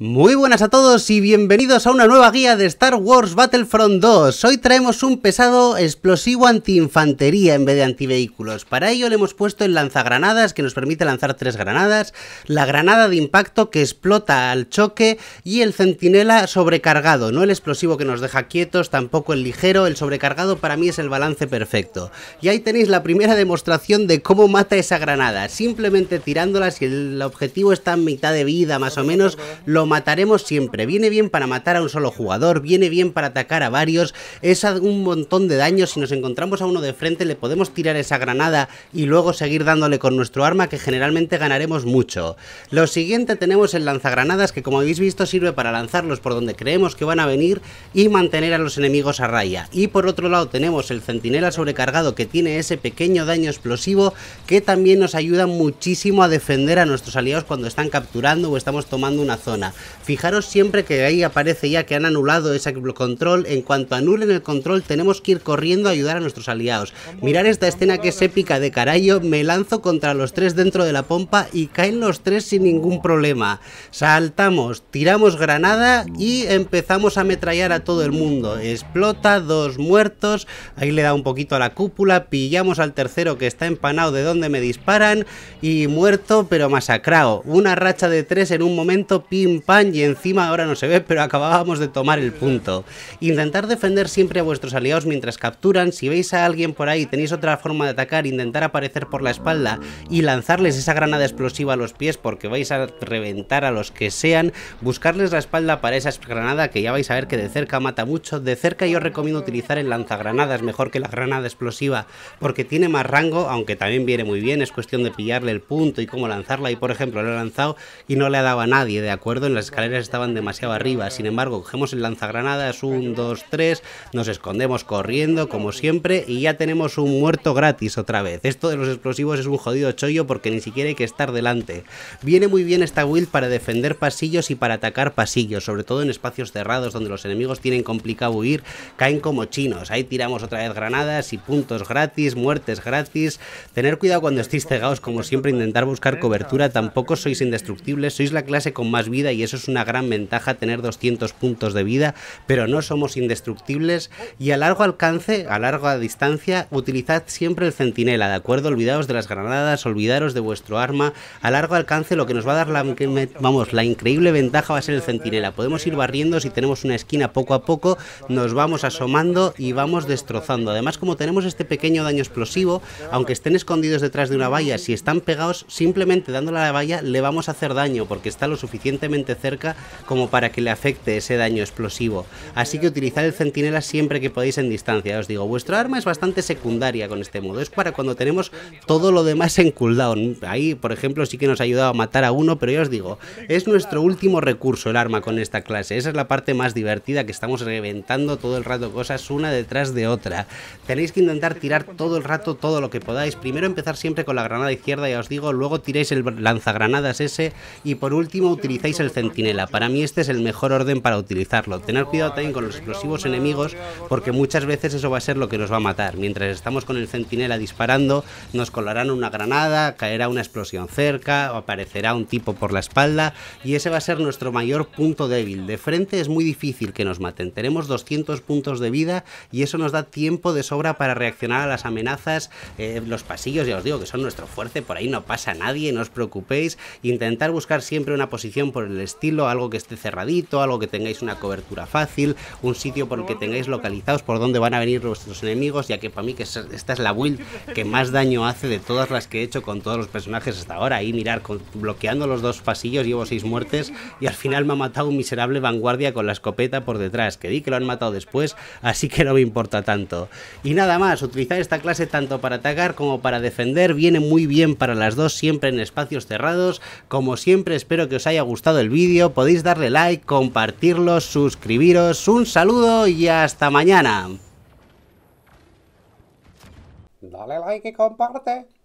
Muy buenas a todos y bienvenidos a una nueva guía de Star Wars Battlefront 2. Hoy traemos un pesado explosivo antiinfantería en vez de antivehículos. Para ello le hemos puesto el lanzagranadas que nos permite lanzar tres granadas, la granada de impacto que explota al choque y el centinela sobrecargado, no el explosivo que nos deja quietos, tampoco el ligero, el sobrecargado para mí es el balance perfecto. Y ahí tenéis la primera demostración de cómo mata esa granada, simplemente tirándola si el objetivo está en mitad de vida más o menos, lo mataremos siempre. Viene bien para matar a un solo jugador, viene bien para atacar a varios, es un montón de daño. Si nos encontramos a uno de frente le podemos tirar esa granada y luego seguir dándole con nuestro arma que generalmente ganaremos mucho. Lo siguiente tenemos el lanzagranadas que como habéis visto sirve para lanzarlos por donde creemos que van a venir y mantener a los enemigos a raya. Y por otro lado tenemos el centinela sobrecargado que tiene ese pequeño daño explosivo que también nos ayuda muchísimo a defender a nuestros aliados cuando están capturando o estamos tomando una zona. Fijaros siempre que ahí aparece ya que han anulado ese control. En cuanto anulen el control, tenemos que ir corriendo a ayudar a nuestros aliados. Mirar esta escena que es épica de carayo. Me lanzo contra los tres dentro de la pompa y caen los tres sin ningún problema. Saltamos, tiramos granada y empezamos a ametrallar a todo el mundo. Explota, dos muertos. Ahí le da un poquito a la cúpula. Pillamos al tercero que está empanado de donde me disparan y muerto pero masacrado. Una racha de tres en un momento, pim pan y encima ahora no se ve, pero acabábamos de tomar el punto. Intentar defender siempre a vuestros aliados mientras capturan, si veis a alguien por ahí, tenéis otra forma de atacar, intentar aparecer por la espalda y lanzarles esa granada explosiva a los pies porque vais a reventar a los que sean, buscarles la espalda para esa granada que ya vais a ver que de cerca mata mucho, de cerca yo recomiendo utilizar el lanzagranadas mejor que la granada explosiva porque tiene más rango, aunque también viene muy bien, es cuestión de pillarle el punto y cómo lanzarla y por ejemplo lo he lanzado y no le ha dado a nadie, ¿de acuerdo? las escaleras estaban demasiado arriba. Sin embargo, cogemos el lanzagranadas, un, dos, tres, nos escondemos corriendo, como siempre, y ya tenemos un muerto gratis otra vez. Esto de los explosivos es un jodido chollo porque ni siquiera hay que estar delante. Viene muy bien esta build para defender pasillos y para atacar pasillos, sobre todo en espacios cerrados donde los enemigos tienen complicado huir, caen como chinos. Ahí tiramos otra vez granadas y puntos gratis, muertes gratis. Tener cuidado cuando estéis cegados, como siempre, intentar buscar cobertura. Tampoco sois indestructibles, sois la clase con más vida y es eso es una gran ventaja, tener 200 puntos de vida, pero no somos indestructibles y a largo alcance, a larga distancia, utilizad siempre el centinela, ¿de acuerdo? Olvidaos de las granadas, olvidaros de vuestro arma, a largo alcance lo que nos va a dar la, vamos, la increíble ventaja va a ser el centinela, podemos ir barriendo si tenemos una esquina poco a poco, nos vamos asomando y vamos destrozando, además como tenemos este pequeño daño explosivo, aunque estén escondidos detrás de una valla, si están pegados, simplemente dándole a la valla le vamos a hacer daño porque está lo suficientemente cerca como para que le afecte ese daño explosivo. Así que utilizad el centinela siempre que podáis en distancia. Os digo, vuestra arma es bastante secundaria con este modo. Es para cuando tenemos todo lo demás en cooldown. Ahí, por ejemplo, sí que nos ha ayudado a matar a uno, pero ya os digo, es nuestro último recurso el arma con esta clase. Esa es la parte más divertida que estamos reventando todo el rato cosas una detrás de otra. Tenéis que intentar tirar todo el rato todo lo que podáis. Primero empezar siempre con la granada izquierda, ya os digo, luego tiráis el lanzagranadas ese y por último utilizáis el centinela. Para mí este es el mejor orden para utilizarlo. Tener cuidado también con los explosivos enemigos porque muchas veces eso va a ser lo que nos va a matar. Mientras estamos con el centinela disparando, nos colarán una granada, caerá una explosión cerca, o aparecerá un tipo por la espalda y ese va a ser nuestro mayor punto débil. De frente es muy difícil que nos maten. Tenemos 200 puntos de vida y eso nos da tiempo de sobra para reaccionar a las amenazas. Eh, los pasillos, ya os digo, que son nuestro fuerte, por ahí no pasa nadie, no os preocupéis. Intentar buscar siempre una posición por el estilo, algo que esté cerradito, algo que tengáis una cobertura fácil, un sitio por el que tengáis localizados por dónde van a venir vuestros enemigos, ya que para mí que esta es la build que más daño hace de todas las que he hecho con todos los personajes hasta ahora. Y mirar, bloqueando los dos pasillos llevo seis muertes y al final me ha matado un miserable vanguardia con la escopeta por detrás, que di que lo han matado después, así que no me importa tanto. Y nada más, utilizar esta clase tanto para atacar como para defender viene muy bien para las dos, siempre en espacios cerrados. Como siempre, espero que os haya gustado el vídeo podéis darle like, compartirlo, suscribiros. Un saludo y hasta mañana. Dale like comparte.